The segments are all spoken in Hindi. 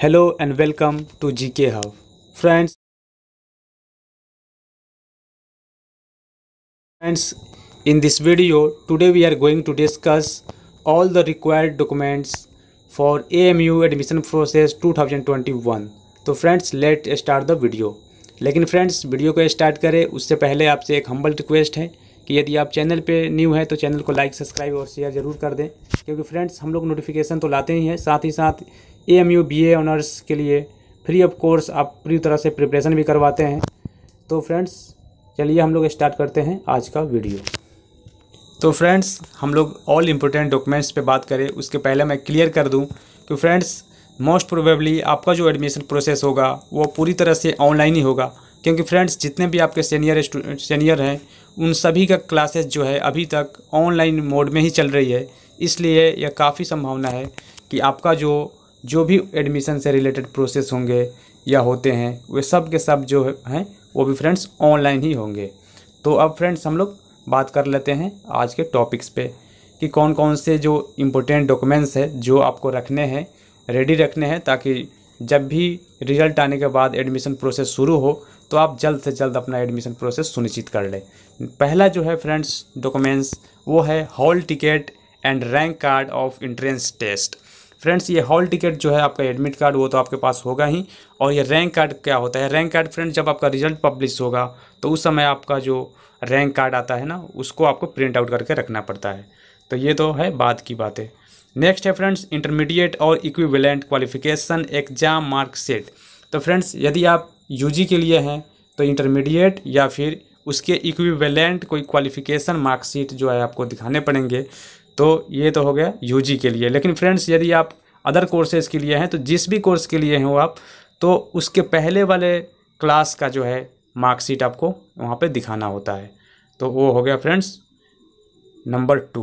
Hello and welcome to GK Hub. Friends friends in this video today we are going to discuss all the required documents for AMU admission process 2021. तो friends let start the video लेकिन फ्रेंड्स वीडियो को स्टार्ट करें उससे पहले आपसे एक हम्बल रिक्वेस्ट है कि यदि आप चैनल पे न्यू हैं तो चैनल को लाइक सब्सक्राइब और शेयर ज़रूर कर दें क्योंकि फ्रेंड्स हम लोग नोटिफिकेशन तो लाते ही हैं साथ ही साथ ए एम यू बी एनर्स ऑनर्स के लिए फ्री ऑफ कोर्स आप पूरी तरह से प्रिपरेशन भी करवाते हैं तो फ्रेंड्स चलिए हम लोग स्टार्ट करते हैं आज का वीडियो तो फ्रेंड्स हम लोग ऑल इम्पोर्टेंट डॉक्यूमेंट्स पे बात करें उसके पहले मैं क्लियर कर दूं कि फ्रेंड्स मोस्ट प्रोबेबली आपका जो एडमिशन प्रोसेस होगा वो पूरी तरह से ऑनलाइन ही होगा क्योंकि फ्रेंड्स जितने भी आपके सीनियर सीनियर हैं उन सभी का क्लासेस जो है अभी तक ऑनलाइन मोड में ही चल रही है इसलिए यह काफ़ी संभावना है कि आपका जो जो भी एडमिशन से रिलेटेड प्रोसेस होंगे या होते हैं वे सब के सब जो हैं वो भी फ्रेंड्स ऑनलाइन ही होंगे तो अब फ्रेंड्स हम लोग बात कर लेते हैं आज के टॉपिक्स पे कि कौन कौन से जो इम्पोर्टेंट डॉक्यूमेंट्स हैं जो आपको रखने हैं रेडी रखने हैं ताकि जब भी रिजल्ट आने के बाद एडमिशन प्रोसेस शुरू हो तो आप जल्द से जल्द अपना एडमिशन प्रोसेस सुनिश्चित कर लें पहला जो है फ्रेंड्स डॉक्यूमेंट्स वो है hall ticket and rank card of entrance test friends ये हॉल टिकट जो है आपका एडमिट कार्ड वो तो आपके पास होगा ही और ये रैंक कार्ड क्या होता है रैंक कार्ड फ्रेंड्स जब आपका रिजल्ट पब्लिश होगा तो उस समय आपका जो रैंक कार्ड आता है ना उसको आपको प्रिंट आउट करके रखना पड़ता है तो ये तो है बाद की बात है नेक्स्ट है फ्रेंड्स इंटरमीडिएट और इक्विवेलेंट क्वालिफिकेशन एग्जाम मार्कशीट तो फ्रेंड्स यदि आप यूजी के लिए हैं तो इंटरमीडिएट या फिर उसके इक्विवेलेंट कोई क्वालिफिकेशन मार्कशीट जो है आपको दिखाने पड़ेंगे तो ये तो हो गया यू के लिए लेकिन फ्रेंड्स यदि आप अदर कोर्सेज़ के लिए हैं तो जिस भी कोर्स के लिए हो आप तो उसके पहले वाले क्लास का जो है मार्कशीट आपको वहाँ पे दिखाना होता है तो वो हो गया friends number two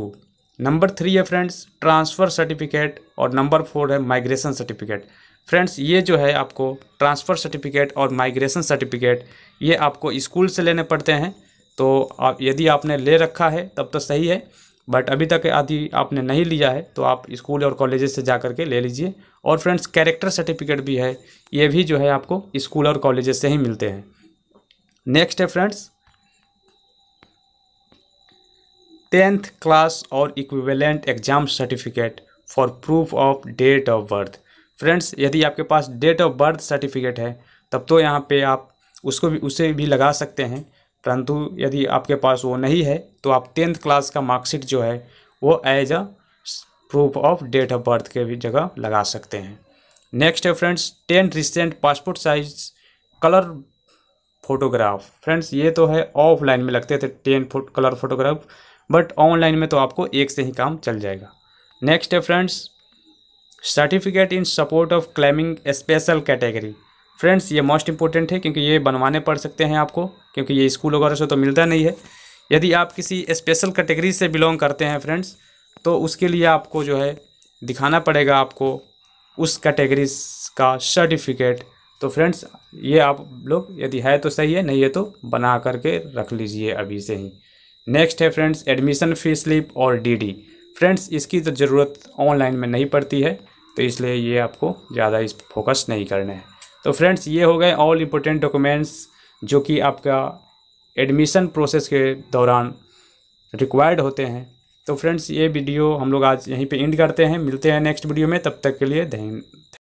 number three है फ्रेंड्स ट्रांसफ़र सर्टिफिकेट और नंबर फोर है माइग्रेशन सर्टिफिकेट फ्रेंड्स ये जो है आपको ट्रांसफ़र सर्टिफिकेट और माइग्रेशन सर्टिफिकेट ये आपको स्कूल से लेने पड़ते हैं तो आप यदि आपने ले रखा है तब तो सही है बट अभी तक आदि आपने नहीं लिया है तो आप स्कूल और कॉलेजेस से जा करके ले लीजिए और फ्रेंड्स कैरेक्टर सर्टिफिकेट भी है ये भी जो है आपको स्कूल और कॉलेजेस से ही मिलते हैं नेक्स्ट है फ्रेंड्स टेंथ क्लास और equivalent exam certificate for proof of date of birth friends यदि आपके पास डेट ऑफ बर्थ सर्टिफिकेट है तब तो यहाँ पे आप उसको भी उसे भी लगा सकते हैं परंतु यदि आपके पास वो नहीं है तो आप टेंथ क्लास का मार्कशीट जो है वो as a proof of date of birth के भी जगह लगा सकते हैं नेक्स्ट है friends ten recent passport size colour photograph friends ये तो है ऑफलाइन में लगते थे ten photo colour photograph but online में तो आपको एक से ही काम चल जाएगा नेक्स्ट है friends certificate in support of claiming special category friends ये मोस्ट इंपॉर्टेंट है क्योंकि ये बनवाने पड़ सकते हैं आपको क्योंकि ये स्कूल वगैरह से तो मिलता नहीं है यदि आप किसी स्पेशल कैटेगरी से बिलोंग करते हैं फ्रेंड्स तो उसके लिए आपको जो है दिखाना पड़ेगा आपको उस कैटेगरी का सर्टिफिकेट तो फ्रेंड्स ये आप लोग यदि है तो सही है नहीं है तो बना करके रख लीजिए अभी से ही नेक्स्ट है फ्रेंड्स एडमिशन फी स्लिप और डीडी फ्रेंड्स इसकी तो ज़रूरत ऑनलाइन में नहीं पड़ती है तो इसलिए ये आपको ज़्यादा इस फोकस नहीं करना है तो फ्रेंड्स ये हो गए ऑल इम्पोर्टेंट डॉक्यूमेंट्स जो कि आपका एडमिशन प्रोसेस के दौरान रिक्वायर्ड होते हैं तो फ्रेंड्स ये वीडियो हम लोग आज यहीं पे एंड करते हैं मिलते हैं नेक्स्ट वीडियो में तब तक के लिए धन्य